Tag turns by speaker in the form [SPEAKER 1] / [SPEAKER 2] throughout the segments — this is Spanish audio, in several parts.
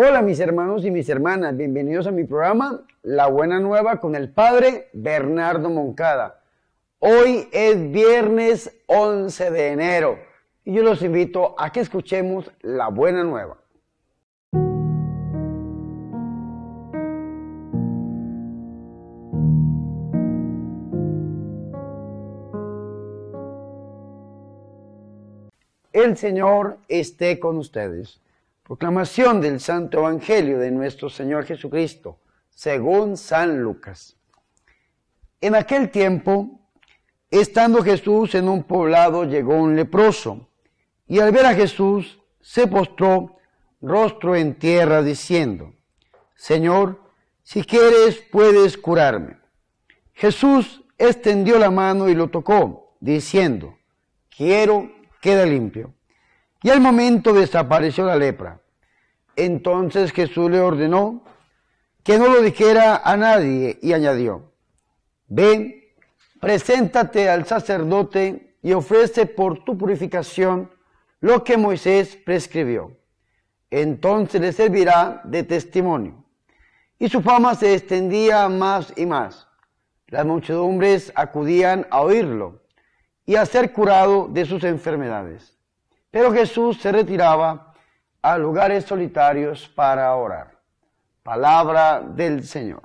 [SPEAKER 1] Hola mis hermanos y mis hermanas, bienvenidos a mi programa La Buena Nueva con el Padre Bernardo Moncada. Hoy es viernes 11 de enero y yo los invito a que escuchemos La Buena Nueva. El Señor esté con ustedes Proclamación del Santo Evangelio de nuestro Señor Jesucristo, según San Lucas. En aquel tiempo, estando Jesús en un poblado, llegó un leproso, y al ver a Jesús, se postró rostro en tierra, diciendo, Señor, si quieres, puedes curarme. Jesús extendió la mano y lo tocó, diciendo, quiero, queda limpio. Y al momento desapareció la lepra. Entonces Jesús le ordenó que no lo dijera a nadie y añadió, ven, preséntate al sacerdote y ofrece por tu purificación lo que Moisés prescribió. Entonces le servirá de testimonio. Y su fama se extendía más y más. Las muchedumbres acudían a oírlo y a ser curado de sus enfermedades. Pero Jesús se retiraba a lugares solitarios para orar. Palabra del Señor.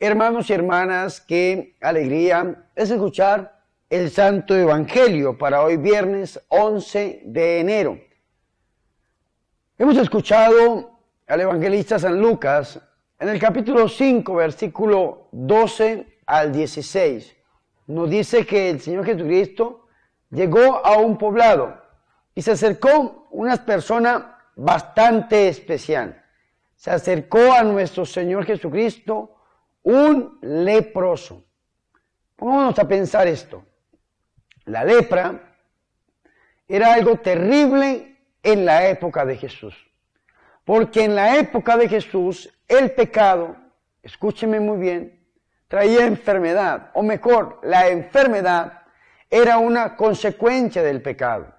[SPEAKER 1] Hermanos y hermanas, qué alegría es escuchar el Santo Evangelio para hoy viernes 11 de enero. Hemos escuchado al evangelista San Lucas en el capítulo 5, versículo 12 al 16. Nos dice que el Señor Jesucristo llegó a un poblado y se acercó una persona bastante especial. Se acercó a nuestro Señor Jesucristo un leproso. Pongámonos a pensar esto. La lepra era algo terrible en la época de Jesús. Porque en la época de Jesús el pecado, escúcheme muy bien, traía enfermedad, o mejor, la enfermedad era una consecuencia del pecado.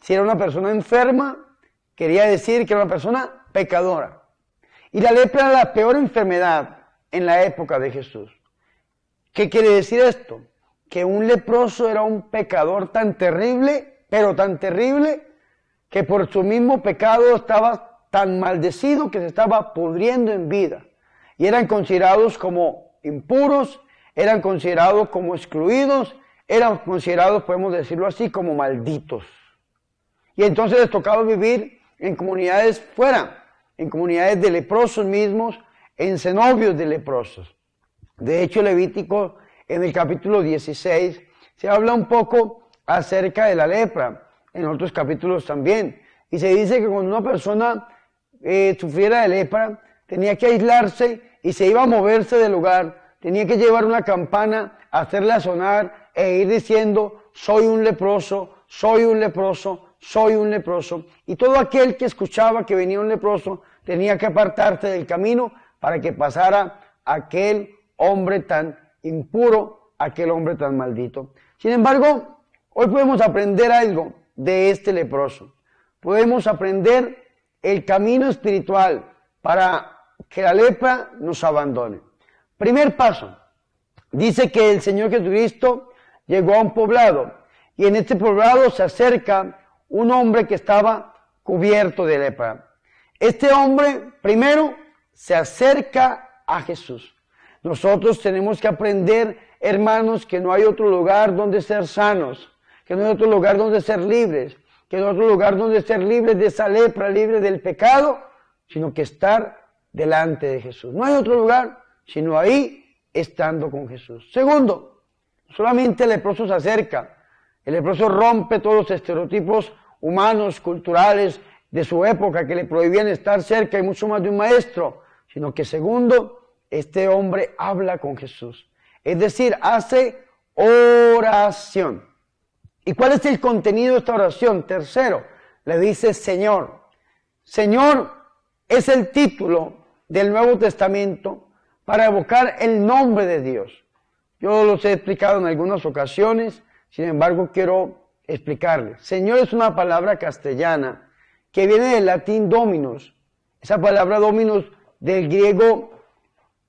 [SPEAKER 1] Si era una persona enferma, quería decir que era una persona pecadora. Y la lepra era la peor enfermedad en la época de Jesús. ¿Qué quiere decir esto? Que un leproso era un pecador tan terrible, pero tan terrible, que por su mismo pecado estaba tan maldecido que se estaba pudriendo en vida. Y eran considerados como impuros, eran considerados como excluidos, eran considerados, podemos decirlo así, como malditos. Y entonces les tocaba vivir en comunidades fuera, en comunidades de leprosos mismos, en cenobios de leprosos. De hecho, Levítico, en el capítulo 16, se habla un poco acerca de la lepra en otros capítulos también. Y se dice que cuando una persona eh, sufriera de lepra, tenía que aislarse y se iba a moverse del lugar, tenía que llevar una campana, hacerla sonar e ir diciendo, soy un leproso, soy un leproso, soy un leproso. Y todo aquel que escuchaba que venía un leproso tenía que apartarse del camino para que pasara aquel hombre tan impuro, aquel hombre tan maldito. Sin embargo, hoy podemos aprender algo de este leproso. Podemos aprender el camino espiritual para que la lepra nos abandone. Primer paso, dice que el Señor Jesucristo llegó a un poblado y en este poblado se acerca un hombre que estaba cubierto de lepra. Este hombre primero se acerca a Jesús. Nosotros tenemos que aprender, hermanos, que no hay otro lugar donde ser sanos que no hay otro lugar donde ser libres, que no hay otro lugar donde ser libres de esa lepra, libres del pecado, sino que estar delante de Jesús. No hay otro lugar, sino ahí estando con Jesús. Segundo, solamente el leproso se acerca, el leproso rompe todos los estereotipos humanos, culturales de su época que le prohibían estar cerca y mucho más de un maestro, sino que segundo, este hombre habla con Jesús. Es decir, hace oración. ¿Y cuál es el contenido de esta oración? Tercero, le dice Señor. Señor es el título del Nuevo Testamento para evocar el nombre de Dios. Yo los he explicado en algunas ocasiones, sin embargo quiero explicarles. Señor es una palabra castellana que viene del latín dominus. Esa palabra dominus del griego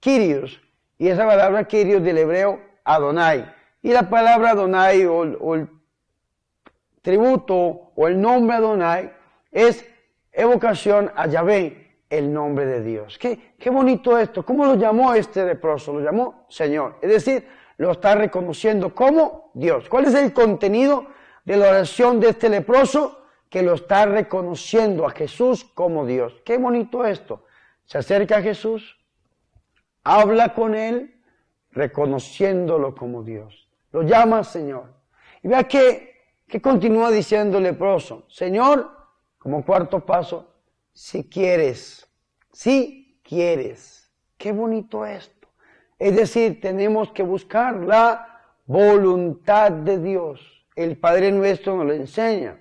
[SPEAKER 1] kyrios y esa palabra kyrios del hebreo Adonai. Y la palabra Adonai o el tributo o el nombre Adonai es evocación a Yahvé, el nombre de Dios. Qué, qué bonito esto. ¿Cómo lo llamó este leproso? Lo llamó Señor. Es decir, lo está reconociendo como Dios. ¿Cuál es el contenido de la oración de este leproso? Que lo está reconociendo a Jesús como Dios. Qué bonito esto. Se acerca a Jesús, habla con él, reconociéndolo como Dios. Lo llama Señor. Y vea que que continúa diciendo leproso, Señor, como cuarto paso, si quieres, si quieres. Qué bonito esto. Es decir, tenemos que buscar la voluntad de Dios. El Padre nuestro nos lo enseña.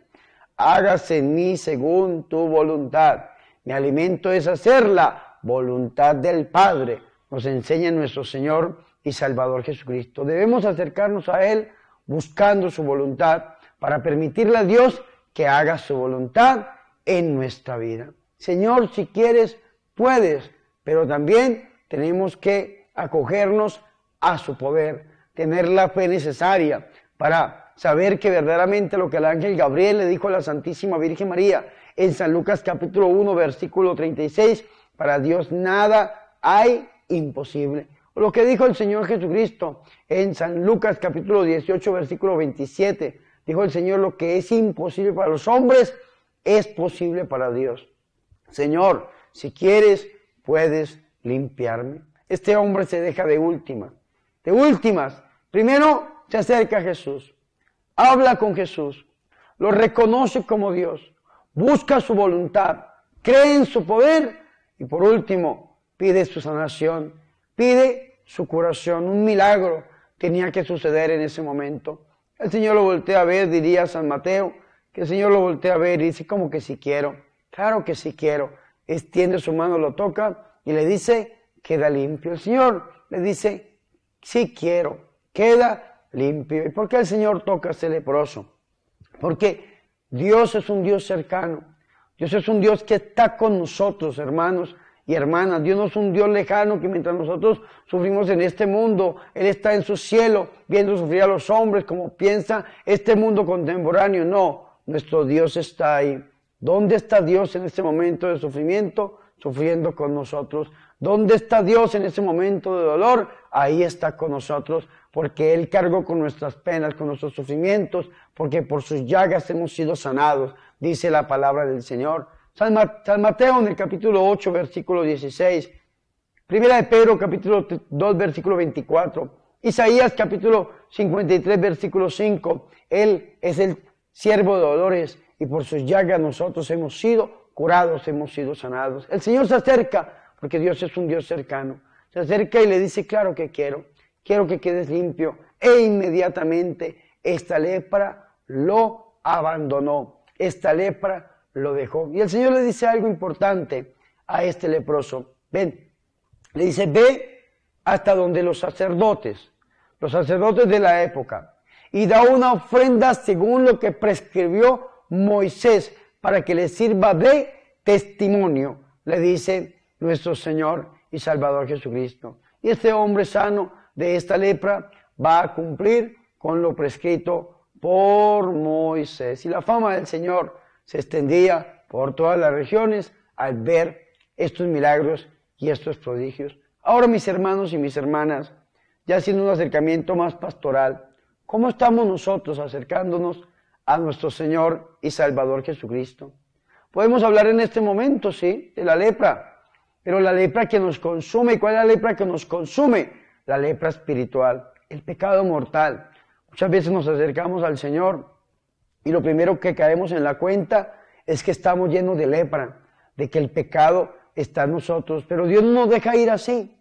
[SPEAKER 1] Hágase en mí según tu voluntad. Mi alimento es hacer la voluntad del Padre. Nos enseña nuestro Señor y Salvador Jesucristo. Debemos acercarnos a Él buscando su voluntad para permitirle a Dios que haga su voluntad en nuestra vida. Señor, si quieres, puedes, pero también tenemos que acogernos a su poder, tener la fe necesaria para saber que verdaderamente lo que el ángel Gabriel le dijo a la Santísima Virgen María en San Lucas capítulo 1 versículo 36, para Dios nada hay imposible. Lo que dijo el Señor Jesucristo en San Lucas capítulo 18 versículo 27, Dijo el Señor, lo que es imposible para los hombres es posible para Dios. Señor, si quieres, puedes limpiarme. Este hombre se deja de última. De últimas. Primero se acerca a Jesús. Habla con Jesús. Lo reconoce como Dios. Busca su voluntad. Cree en su poder. Y por último, pide su sanación. Pide su curación. Un milagro tenía que suceder en ese momento. El Señor lo voltea a ver, diría San Mateo, que el Señor lo voltea a ver y dice, como que si sí quiero? Claro que sí quiero. Extiende su mano, lo toca y le dice, queda limpio. El Señor le dice, sí quiero, queda limpio. ¿Y por qué el Señor toca a ese leproso? Porque Dios es un Dios cercano. Dios es un Dios que está con nosotros, hermanos y hermanas. Dios no es un Dios lejano que mientras nosotros sufrimos en este mundo, Él está en su cielo viendo sufrir a los hombres como piensa este mundo contemporáneo. No, nuestro Dios está ahí. ¿Dónde está Dios en este momento de sufrimiento? Sufriendo con nosotros. ¿Dónde está Dios en ese momento de dolor? Ahí está con nosotros, porque Él cargó con nuestras penas, con nuestros sufrimientos, porque por sus llagas hemos sido sanados, dice la palabra del Señor. San, Mateo en el capítulo 8, versículo 16. Primera de Pedro, capítulo 2, versículo 24. Isaías, capítulo 53, versículo 5. Él es el siervo de dolores y por sus llagas nosotros hemos sido curados, hemos sido sanados. El Señor se acerca porque Dios es un Dios cercano. Se acerca y le dice, claro que quiero, quiero que quedes limpio. E inmediatamente esta lepra lo abandonó. Esta lepra lo dejó. Y el Señor le dice algo importante a este leproso. Ven, le dice, ve hasta donde los sacerdotes, los sacerdotes de la época, y da una ofrenda según lo que prescribió Moisés para que le sirva de testimonio, le dice nuestro Señor y Salvador Jesucristo. Y este hombre sano de esta lepra va a cumplir con lo prescrito por Moisés. Y la fama del Señor se extendía por todas las regiones al ver estos milagros y estos prodigios. Ahora mis hermanos y mis hermanas, ya haciendo un acercamiento más pastoral, ¿cómo estamos nosotros acercándonos a nuestro Señor y Salvador Jesucristo? Podemos hablar en este momento, sí, de la lepra, pero la lepra que nos consume, ¿cuál es la lepra que nos consume? La lepra espiritual, el pecado mortal. Muchas veces nos acercamos al Señor y lo primero que caemos en la cuenta es que estamos llenos de lepra, de que el pecado está en nosotros. Pero Dios no nos deja ir así.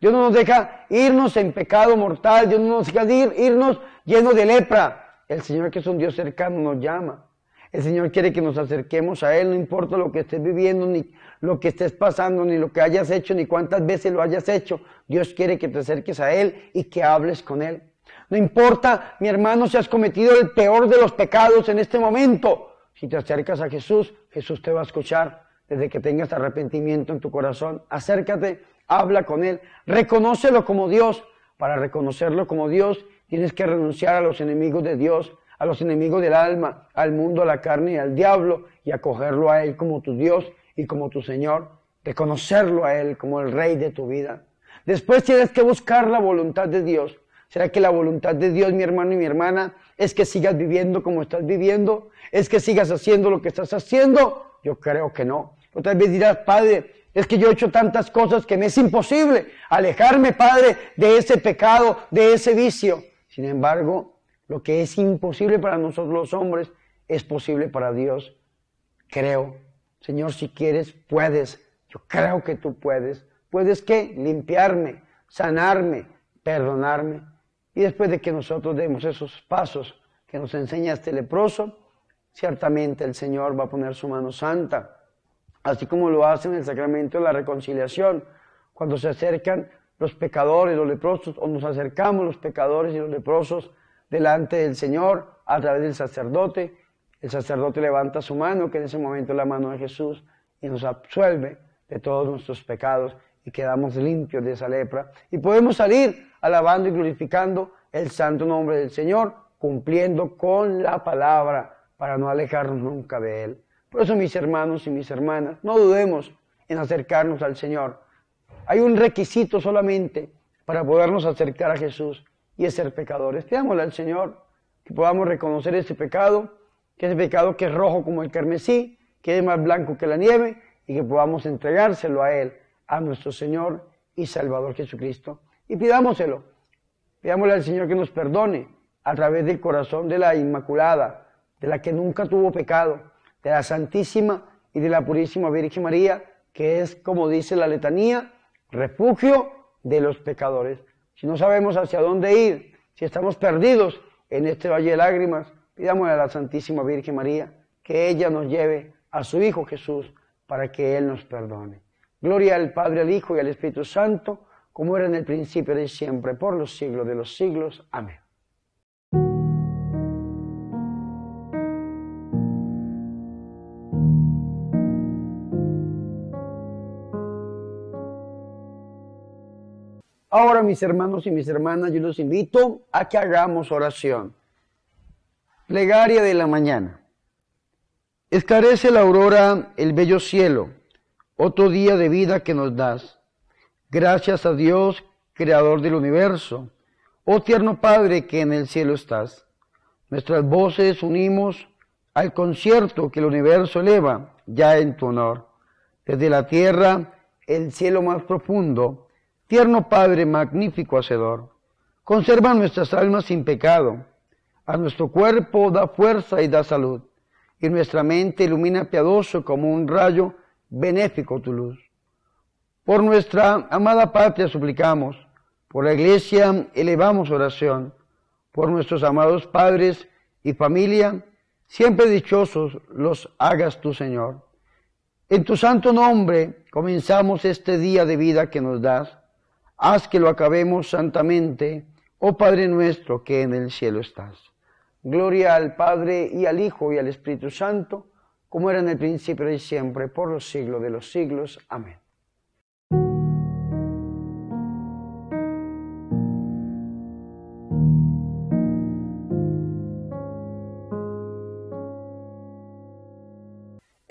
[SPEAKER 1] Dios no nos deja irnos en pecado mortal. Dios no nos deja ir, irnos llenos de lepra. El Señor que es un Dios cercano nos llama. El Señor quiere que nos acerquemos a Él, no importa lo que estés viviendo, ni lo que estés pasando, ni lo que hayas hecho, ni cuántas veces lo hayas hecho. Dios quiere que te acerques a Él y que hables con Él. No importa, mi hermano, si has cometido el peor de los pecados en este momento. Si te acercas a Jesús, Jesús te va a escuchar desde que tengas arrepentimiento en tu corazón. Acércate, habla con Él, reconócelo como Dios. Para reconocerlo como Dios, tienes que renunciar a los enemigos de Dios, a los enemigos del alma, al mundo, a la carne y al diablo, y acogerlo a Él como tu Dios y como tu Señor, reconocerlo a Él como el Rey de tu vida. Después tienes que buscar la voluntad de Dios. ¿Será que la voluntad de Dios, mi hermano y mi hermana, es que sigas viviendo como estás viviendo? ¿Es que sigas haciendo lo que estás haciendo? Yo creo que no. Otra vez dirás, Padre, es que yo he hecho tantas cosas que me es imposible alejarme, Padre, de ese pecado, de ese vicio. Sin embargo, lo que es imposible para nosotros los hombres es posible para Dios. Creo. Señor, si quieres, puedes. Yo creo que tú puedes. ¿Puedes qué? Limpiarme, sanarme, perdonarme. Y después de que nosotros demos esos pasos que nos enseña este leproso, ciertamente el Señor va a poner su mano santa, así como lo hace en el sacramento de la reconciliación, cuando se acercan los pecadores, los leprosos, o nos acercamos los pecadores y los leprosos delante del Señor a través del sacerdote. El sacerdote levanta su mano, que en ese momento es la mano de Jesús, y nos absuelve de todos nuestros pecados y quedamos limpios de esa lepra. Y podemos salir alabando y glorificando el santo nombre del Señor, cumpliendo con la palabra para no alejarnos nunca de Él. Por eso, mis hermanos y mis hermanas, no dudemos en acercarnos al Señor. Hay un requisito solamente para podernos acercar a Jesús y es ser pecadores. Pidámosle al Señor que podamos reconocer ese pecado, que ese pecado que es rojo como el carmesí, que es más blanco que la nieve y que podamos entregárselo a Él, a nuestro Señor y Salvador Jesucristo y pidámoselo. Pidámosle al Señor que nos perdone a través del corazón de la Inmaculada, de la que nunca tuvo pecado, de la Santísima y de la Purísima Virgen María, que es, como dice la letanía, refugio de los pecadores. Si no sabemos hacia dónde ir, si estamos perdidos en este valle de lágrimas, pidámosle a la Santísima Virgen María que ella nos lleve a su Hijo Jesús para que Él nos perdone. Gloria al Padre, al Hijo y al Espíritu Santo como era en el principio de siempre, por los siglos de los siglos. Amén. Ahora, mis hermanos y mis hermanas, yo los invito a que hagamos oración. Plegaria de la mañana. Escarece la aurora el bello cielo, otro día de vida que nos das Gracias a Dios, Creador del universo. Oh tierno Padre que en el cielo estás. Nuestras voces unimos al concierto que el universo eleva ya en tu honor. Desde la tierra, el cielo más profundo, tierno Padre magnífico hacedor. Conserva nuestras almas sin pecado. A nuestro cuerpo da fuerza y da salud. Y nuestra mente ilumina piadoso como un rayo benéfico tu luz. Por nuestra amada patria suplicamos, por la iglesia elevamos oración, por nuestros amados padres y familia, siempre dichosos los hagas tu Señor. En tu santo nombre comenzamos este día de vida que nos das. Haz que lo acabemos santamente, oh Padre nuestro que en el cielo estás. Gloria al Padre y al Hijo y al Espíritu Santo, como era en el principio y siempre, por los siglos de los siglos. Amén.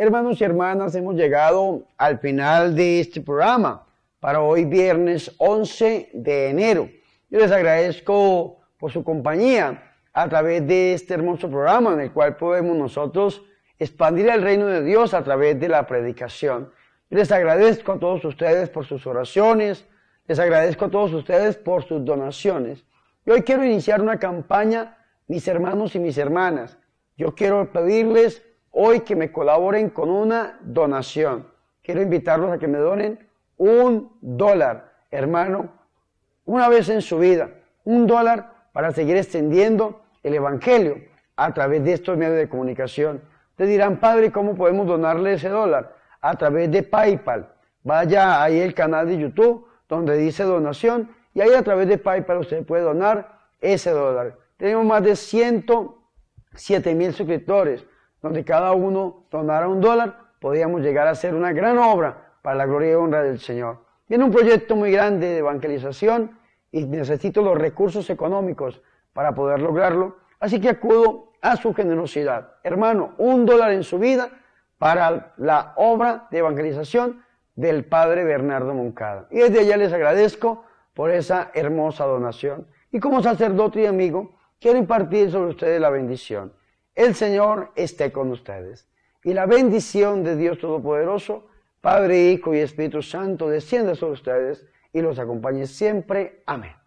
[SPEAKER 1] Hermanos y hermanas, hemos llegado al final de este programa para hoy viernes 11 de enero. Yo les agradezco por su compañía a través de este hermoso programa en el cual podemos nosotros expandir el reino de Dios a través de la predicación. Les agradezco a todos ustedes por sus oraciones, les agradezco a todos ustedes por sus donaciones. Y hoy quiero iniciar una campaña, mis hermanos y mis hermanas. Yo quiero pedirles hoy que me colaboren con una donación. Quiero invitarlos a que me donen un dólar, hermano, una vez en su vida, un dólar para seguir extendiendo el Evangelio a través de estos medios de comunicación. Te dirán, padre, ¿cómo podemos donarle ese dólar? A través de PayPal. Vaya ahí el canal de YouTube donde dice donación y ahí a través de PayPal usted puede donar ese dólar. Tenemos más de 107 mil suscriptores donde cada uno donara un dólar, podíamos llegar a hacer una gran obra para la gloria y honra del Señor. Tiene un proyecto muy grande de evangelización y necesito los recursos económicos para poder lograrlo, así que acudo a su generosidad. Hermano, un dólar en su vida para la obra de evangelización del Padre Bernardo Moncada. Y desde allá les agradezco por esa hermosa donación. Y como sacerdote y amigo, quiero impartir sobre ustedes la bendición. El Señor esté con ustedes. Y la bendición de Dios Todopoderoso, Padre, Hijo y Espíritu Santo, descienda sobre ustedes y los acompañe siempre. Amén.